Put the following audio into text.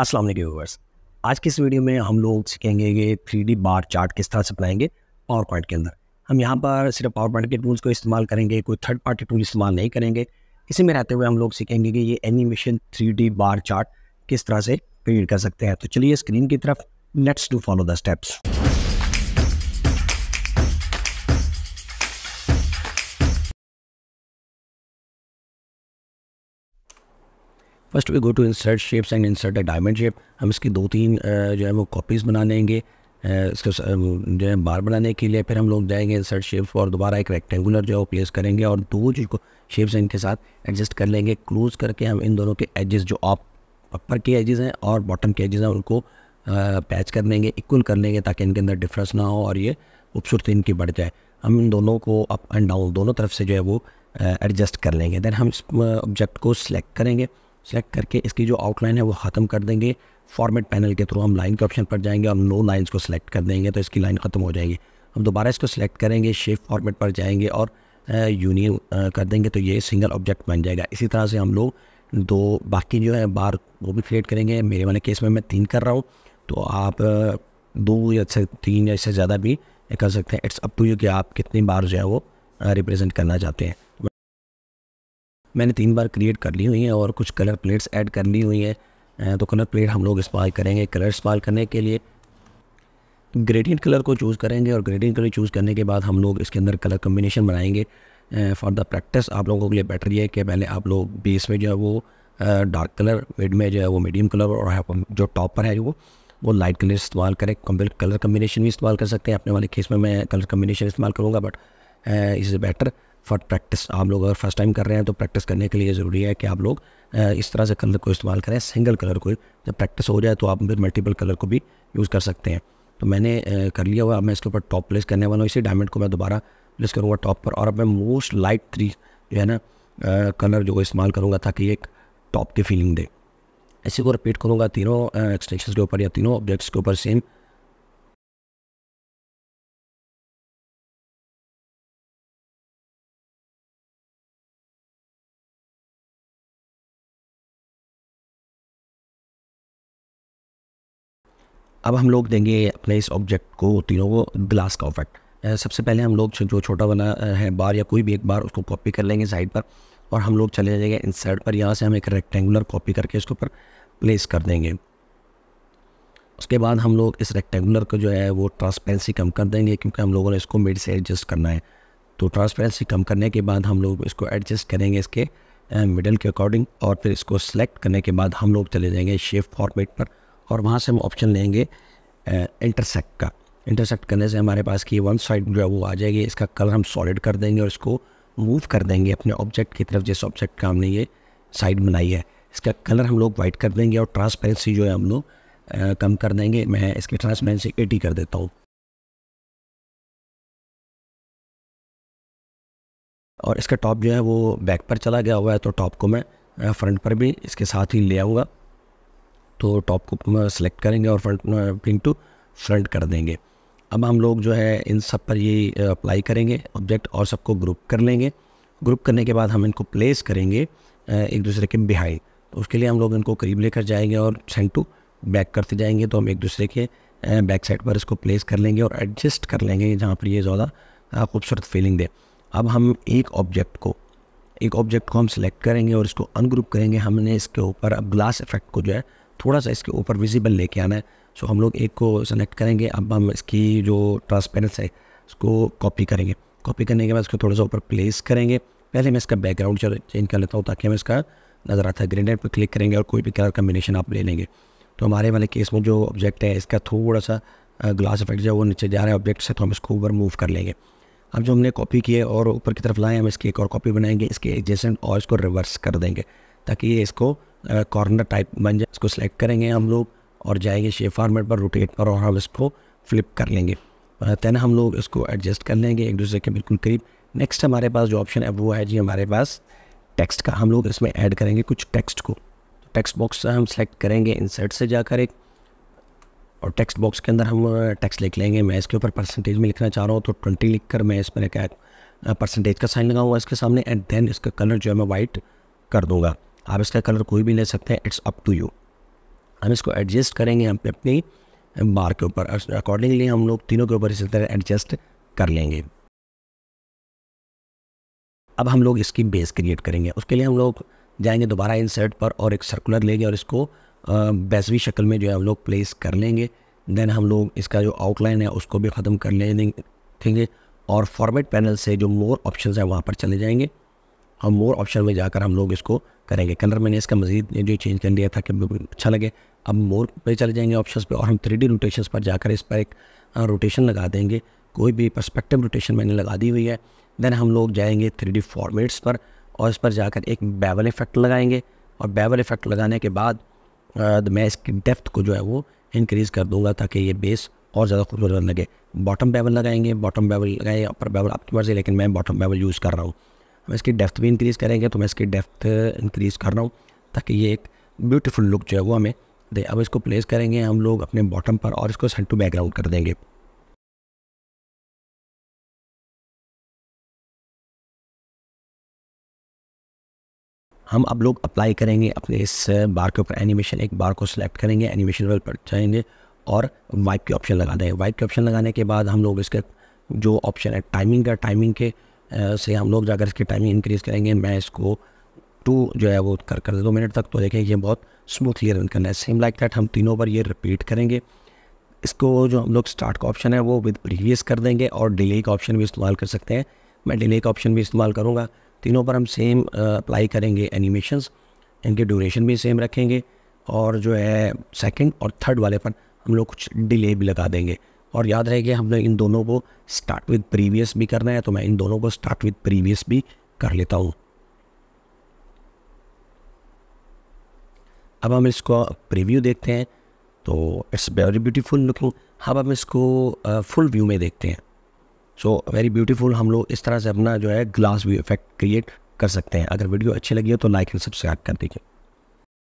अस्सलाम वालेकुम व्यूवर्स आज की इस वीडियो में हम लोग सीखेंगे कि थ्री डी बार चार्ट किस तरह से बनाएंगे पावर पॉइंट के अंदर हम यहाँ पर सिर्फ पावर पॉइंट के टूल्स को इस्तेमाल करेंगे कोई थर्ड पार्टी टूल इस्तेमाल नहीं करेंगे इसी में रहते हुए हम लोग सीखेंगे कि ये एनिमेशन थ्री बार चार्ट किस तरह से क्रिएट कर सकते हैं तो चलिए स्क्रीन की तरफ let's do follow the steps first we go to insert shapes and insert a diamond shape हम इसकी दो तीन जो है वो कॉपीज़ बना लेंगे इसको जो है बार बनाने के लिए फिर हम लोग जाएंगे इंसर्ट शेप्स और दोबारा एक रेक्टेंगुलर जो है वो प्लेस करेंगे और दो जो शेप्स इनके साथ एडजस्ट कर लेंगे क्लोज करके हम इन दोनों के एजेस जो आप अपर के एजेस हैं और बॉटम के एजेस हैं उनको पैच कर लेंगे इक्वल कर लेंगे ताकि इनके अंदर डिफ्रेंस ना हो और ये खूबसूरती इनकी बढ़ जाए हम इन दोनों को अप एंड डाउन दोनों तरफ से जो है वो एडजस्ट कर लेंगे दैन हम इस ऑब्जेक्ट को सिलेक्ट करेंगे सेलेक्ट करके इसकी जो आउटलाइन है वो ख़त्म कर देंगे फॉर्मेट पैनल के थ्रू हम लाइन के ऑप्शन पर जाएंगे और नो लाइन को सिलेक्ट कर देंगे तो इसकी लाइन ख़त्म हो जाएगी हम दोबारा इसको सिलेक्ट करेंगे शेप फॉर्मेट पर जाएंगे और यूनियन कर देंगे तो ये सिंगल ऑब्जेक्ट बन जाएगा इसी तरह से हम लोग दो बाकी जो है बार वो भी क्रिएट करेंगे मेरे वाले केस में मैं तीन कर रहा हूँ तो आप दो या से तीन या इससे ज़्यादा भी कर सकते हैं इट्स अप टू यू कि आप कितनी बार जो है वो रिप्रेजेंट करना चाहते हैं मैंने तीन बार क्रिएट कर ली हुई हैं और कुछ कलर प्लेट्स ऐड कर ली हुई हैं तो कलर प्लेट हम लोग इस्तेमाल करेंगे कलर इस्तेमाल करने के लिए ग्रेडियंट कलर को चूज़ करेंगे और ग्रेडियंट कलर चूज़ करने के बाद हम लोग इसके अंदर कलर कम्बिनेशन बनाएंगे फॉर द प्रैक्टिस आप लोगों के लिए बेटर ये है कि पहले आप लोग बेस में जो है वो डार्क कलर मिड में जो है वो मीडियम कलर और जो टॉप पर है वो वो लाइट कलर इस्तेमाल करें कलर कम्बिनेशन भी इस्तेमाल कर सकते हैं अपने वाले केस में मैं कलर कम्बिनेशन इस्तेमाल करूँगा but is better for practice आप लोग अगर फर्स्ट टाइम कर रहे हैं तो प्रैक्टिस करने के लिए ज़रूरी है कि आप लोग इस तरह से कलर को इस्तेमाल करें सिंगल कलर को जब प्रैक्टिस हो जाए तो आप फिर मल्टीपल कलर को भी यूज़ कर सकते हैं तो मैंने कर लिया हुआ अब मैं इसके ऊपर टॉप प्लेस करने वाला हूँ इसी डायमंड को मैं दोबारा प्लेस करूँगा टॉप पर और अब मैं मोस्ट लाइट थ्री जो है ना कलर जो इस्तेमाल करूँगा ताकि एक टॉप की फीलिंग दे इसी को रिपीट करूँगा तीनों एक्सटेंशन के ऊपर या तीनों ऑब्जेक्ट्स के ऊपर सेम अब हम लोग देंगे अपने इस ऑब्जेक्ट को तीनों को ग्लास का ऑफेक्ट सबसे पहले हम लोग जो छोटा बना है बार या कोई भी एक बार उसको कॉपी कर लेंगे साइड पर और हम लोग चले जाएंगे इंसर्ट पर यहाँ से हम एक रेक्टेंगुलर कॉपी करके इसके ऊपर प्लेस कर देंगे उसके बाद हम लोग इस रेक्टेंगुलर को जो है वो ट्रांसपेरेंसी कम कर देंगे क्योंकि हम लोगों ने इसको मिड से एडजस्ट करना है तो ट्रांसपेरेंसी कम करने के बाद हम लोग इसको एडजस्ट करेंगे इसके मिडल के अकॉर्डिंग और फिर इसको सेलेक्ट करने के बाद हम लोग चले जाएंगे शेप फॉर्मेट पर और वहाँ से हम ऑप्शन लेंगे इंटरसेक्ट का इंटरसेक्ट करने से हमारे पास की वन साइड जो है वो आ जाएगी इसका कलर हम सॉलिड कर देंगे और इसको मूव कर देंगे अपने ऑब्जेक्ट की तरफ जिस ऑब्जेक्ट का हमने ये साइड बनाई है इसका कलर हम लोग वाइट कर देंगे और ट्रांसपेरेंसी जो है हम लोग कम कर देंगे मैं इसकी ट्रांसपेरेंसी एटी कर देता हूँ और इसका टॉप जो है वो बैक पर चला गया हुआ है तो टॉप को मैं फ्रंट पर भी इसके साथ ही ले आऊँगा तो टॉप को सिलेक्ट करेंगे और फ्रंट प्रिंट टू फ्रंट कर देंगे अब हम लोग जो है इन सब पर ये अप्लाई करेंगे ऑब्जेक्ट और सबको ग्रुप कर लेंगे ग्रुप करने के बाद हम इनको प्लेस करेंगे एक दूसरे के बिहाइंड तो उसके लिए हम लोग इनको करीब लेकर जाएंगे और सेंड टू बैक करते जाएंगे तो हम एक दूसरे के बैक साइड पर इसको प्लेस कर लेंगे और एडजस्ट कर लेंगे जहाँ पर ये ज़्यादा खूबसूरत फीलिंग दे अब हम एक ऑब्जेक्ट को एक ऑब्जेक्ट को हम सिलेक्ट करेंगे और इसको अनग्रुप करेंगे हमने इसके ऊपर अब ग्लास इफेक्ट को जो है थोड़ा सा इसके ऊपर विजिबल लेके आना है सो हम लोग एक को सेलेक्ट करेंगे अब हम इसकी जो ट्रांसपेरेंस है इसको कॉपी करेंगे कॉपी करने के बाद इसको थोड़ा सा ऊपर प्लेस करेंगे पहले मैं इसका बैकग्राउंड चेंज कर लेता हूँ ताकि हमें इसका नज़र आता है ग्रेनेड पर क्लिक करेंगे और कोई भी कलर कम्बिनेशन आप ले लेंगे तो हमारे वाले केस में जो ऑब्जेक्ट है इसका थोड़ा सा ग्लास इफेक्ट जो है वो नीचे जा रहा है ऑब्जेक्ट से तो हम इसको ऊपर मूव कर लेंगे अब जो हमने कॉपी किए और ऊपर की तरफ लाए हम इसकी एक और कॉपी बनाएंगे इसके एडजेसेंट और इसको रिवर्स कर देंगे ताकि ये इसको कॉर्नर टाइप बन जाए इसको सेलेक्ट करेंगे हम लोग और जाएंगे शेप फॉर्मेट पर रोटेट पर और हम इसको फ्लिप कर लेंगे तैन हम लोग इसको एडजस्ट कर लेंगे एक दूसरे के बिल्कुल करीब नेक्स्ट हमारे पास जो ऑप्शन है वो है जी हमारे पास टेक्स्ट का हम लोग इसमें ऐड करेंगे कुछ टेक्स्ट को तो टेक्स्ट बॉक्स से हम सेलेक्ट करेंगे इंसर्ट से जाकर एक और टेक्स्ट बॉक्स के अंदर हम टेक्स्ट लिख लेंगे मैं इसके ऊपर परसेंटेज में लिखना चाह रहा हूँ तो ट्वेंटी लिख कर मैं इसमें क्या परसेंटेज का साइन लगाऊंगा इसके सामने एंड देन इसका कलर जो है मैं वाइट कर दूँगा आप इसका कलर कोई भी ले सकते हैं इट्स अप टू यू हम इसको एडजस्ट करेंगे हम अपनी बार के ऊपर अकॉर्डिंगली हम लोग तीनों के ऊपर इसी तरह एडजस्ट कर लेंगे अब हम लोग इसकी बेस क्रिएट करेंगे उसके लिए हम लोग जाएंगे दोबारा इंसर्ट पर और एक सर्कुलर लेंगे और इसको बैसवी शक्ल में जो है हम लोग प्लेस कर लेंगे देन हम लोग इसका जो आउटलाइन है उसको भी ख़त्म कर लेंगे और फॉर्मेट पैनल से जो मोर ऑप्शन है वहाँ पर चले जाएंगे हम मोर ऑप्शन में जाकर हम लोग इसको करेंगे कलर मैंने इसका मजीद जो चेंज कर लिया था कि अच्छा लगे अब मोर पे चले जाएंगे ऑप्शन पे और हम थ्री डी रोटेशन पर जाकर इस पर एक रोटेशन लगा देंगे कोई भी परस्पेक्टिव रोटेशन मैंने लगा दी हुई है देन हम लोग जाएंगे थ्री डी फॉर्मेट्स पर और इस पर जाकर एक बेवल इफेक्ट लगाएंगे और बेवल इफेक्ट लगाने के बाद मैं इसकी डेप्थ को जो है वो इंक्रीज़ कर दूँगा ताकि ये बेस और ज़्यादा खूबसूरत लगे बॉटम बेवल लगाएंगे बॉटम बेवल लगाएंगे अपर बेवल आपकी मर्ज़ी लेकिन मैं बॉटम बेवल यूज़ कर रहा हूँ मैं इसकी डेप्थ भी इंक्रीज़ करेंगे तो मैं इसकी डेप्थ इंक्रीज़ कर रहा हूँ ताकि ये एक ब्यूटीफुल लुक जो है वो हमें दे अब इसको प्लेस करेंगे हम लोग अपने बॉटम पर और इसको सेंटू टू बैकग्राउंड कर देंगे हम अब लोग अप्लाई करेंगे अपने इस बार के ऊपर एनिमेशन एक बार को सिलेक्ट करेंगे एनिमेशन वेल पर जाएंगे और वाइप के ऑप्शन लगा देंगे वाइप के ऑप्शन लगाने के बाद हम लोग इसके जो ऑप्शन है टाइमिंग का टाइमिंग के से हम लोग जाकर इसकी टाइमिंग इंक्रीज़ करेंगे मैं इसको टू जो है वो कर कर दो मिनट तक तो देखें ये बहुत स्मूथली रन करना है सेम लाइक दैट हम तीनों बार ये रिपीट करेंगे इसको जो हम लोग स्टार्ट का ऑप्शन है वो विद प्रीवियस कर देंगे और डिले का ऑप्शन भी इस्तेमाल कर सकते हैं मैं डिले का ऑप्शन भी इस्तेमाल करूँगा तीनों पर हम सेम अप्लाई करेंगे एनिमेशंस इनके ड्यूरेशन भी सेम रखेंगे और जो है सेकंड और थर्ड वाले पर हम लोग कुछ डिले भी लगा देंगे और याद रहेगा हमने इन दोनों को स्टार्ट विद प्रीवियस भी करना है तो मैं इन दोनों को स्टार्ट विद प्रीवियस भी कर लेता हूँ अब हम इसको प्रीव्यू देखते हैं तो इट्स वेरी ब्यूटीफुल लुकिंग अब हम इसको फुल व्यू में देखते हैं सो वेरी ब्यूटीफुल हम लोग इस तरह से अपना जो है ग्लास व्यू इफेक्ट क्रिएट कर सकते हैं अगर वीडियो अच्छी लगी हो तो लाइक एंड सब्सक्राइब कर दीजिए